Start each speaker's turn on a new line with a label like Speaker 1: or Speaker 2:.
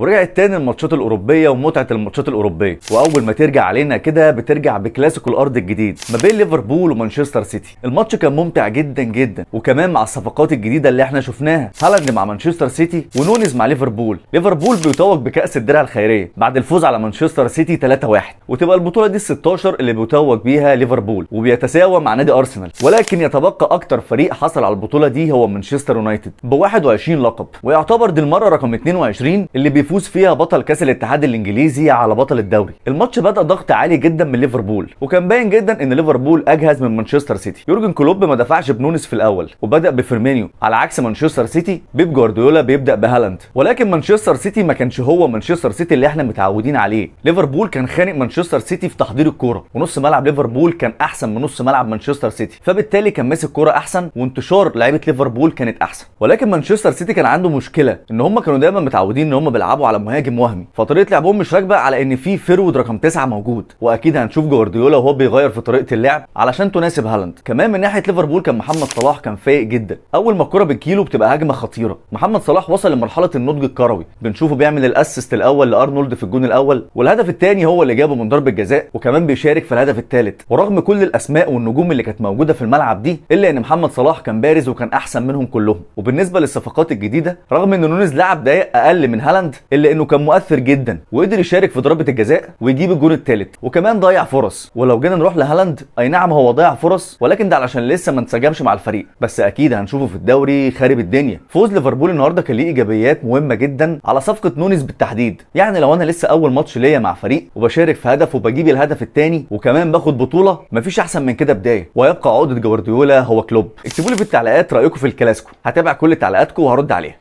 Speaker 1: ورجعت تاني الماتشات الاوروبيه ومتعه الماتشات الاوروبيه واول ما ترجع علينا كده بترجع بكلاسيكو الارض الجديد ما بين ليفربول ومانشستر سيتي الماتش كان ممتع جدا جدا وكمان مع الصفقات الجديده اللي احنا شفناها هالاند مع مانشستر سيتي ونونيز مع ليفربول ليفربول بيتوج بكاس الدرع الخيريه بعد الفوز على مانشستر سيتي 3-1 وتبقى البطوله دي 16 اللي بيتوج بيها ليفربول وبيتساوى مع نادي ارسنال ولكن يتبقى اكتر فريق حصل على البطوله دي هو مانشستر يونايتد ب 21 لقب ويعتبر دي المره رقم 22 اللي يفوز فيها بطل كاس الاتحاد الانجليزي على بطل الدوري الماتش بدا ضغط عالي جدا من ليفربول وكان باين جدا ان ليفربول اجهز من مانشستر سيتي يورجن كلوب ما دفعش بنونس في الاول وبدا بفيرمينيو على عكس مانشستر سيتي بيب جوارديولا بيبدا بهالاند ولكن مانشستر سيتي ما كانش هو مانشستر سيتي اللي احنا متعودين عليه ليفربول كان خانق مانشستر سيتي في تحضير الكوره ونص ملعب ليفربول كان احسن من نص ملعب مانشستر سيتي فبالتالي كان ماسك كوره احسن وانتشار لعيبه ليفربول كانت احسن ولكن مانشستر سيتي كان عنده مشكله ان هم كانوا دايما متعودين ان هم بيلعبوا بيلعبوا على مهاجم وهمي فطريقه لعبهم مش راكبه على ان في فيرود رقم تسعة موجود واكيد هنشوف جوارديولا وهو بيغير في طريقه اللعب علشان تناسب هالاند كمان من ناحيه ليفربول كان محمد صلاح كان فايق جدا اول ما الكره بتجيله بتبقى هجمه خطيره محمد صلاح وصل لمرحله النضج الكروي بنشوفه بيعمل الاسيست الاول لارنولد في الجون الاول والهدف الثاني هو اللي جابه من ضربه جزاء وكمان بيشارك في الهدف الثالث ورغم كل الاسماء والنجوم اللي كانت موجوده في الملعب دي الا ان محمد صلاح كان بارز وكان احسن منهم كلهم وبالنسبه للصفقات الجديده رغم ان نونيز لعب دقايق اقل من هالاند الا انه كان مؤثر جدا وقدر يشارك في ضربه الجزاء ويجيب الجون الثالث وكمان ضيع فرص ولو جينا نروح لهالاند اي نعم هو ضيع فرص ولكن ده علشان لسه ما انسجمش مع الفريق بس اكيد هنشوفه في الدوري خارب الدنيا فوز ليفربول النهارده كان ليه ايجابيات مهمه جدا على صفقه نونيز بالتحديد يعني لو انا لسه اول ماتش ليا مع فريق وبشارك في هدف وبجيب الهدف الثاني وكمان باخد بطوله مفيش احسن من كده بدايه ويبقى عقده جوارديولا هو كلوب اكتبوا لي في التعليقات رايكم في الكلاسيكو هتابع كل تعليقاتكم وهرد عليها